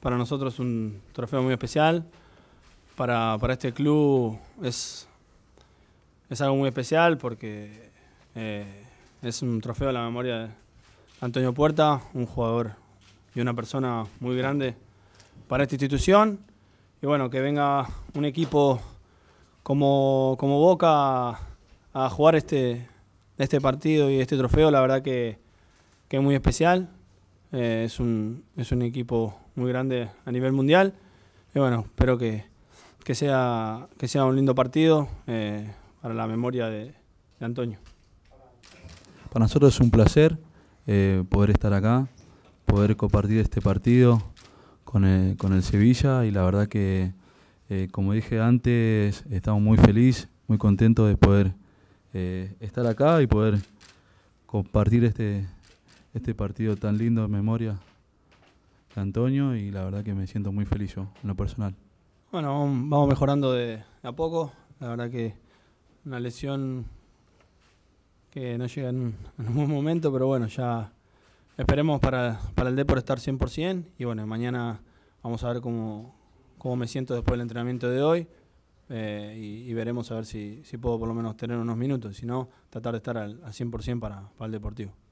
para nosotros es un trofeo muy especial. Para, este club es, es algo muy especial porque eh, es un trofeo a la memoria de Antonio Puerta, un jugador y una persona muy grande para esta institución. Y bueno, que venga un equipo como, Boca a, jugar este, este partido y este trofeo, la verdad que, que es muy especial. Eh, es, un, es un equipo muy grande a nivel mundial. Y bueno, espero que, sea, que sea un lindo partido eh, para la memoria de, Antonio. Para nosotros es un placer eh, poder estar acá, poder compartir este partido con el, con el Sevilla y la verdad que, como dije antes, estamos muy felices, muy contentos de poder estar acá y poder compartir este, este partido tan lindo de memoria de Antonio y la verdad que me siento muy feliz yo en lo personal. Bueno, vamos mejorando de a poco. La verdad que una lesión que no llega en, ningún un momento, pero bueno, ya esperemos para, para el deporte estar 100% y bueno, mañana vamos a ver cómo, me siento después del entrenamiento de hoy eh, y, veremos a ver si, puedo por lo menos tener unos minutos, si no, tratar de estar al, 100% para, para el Deportivo.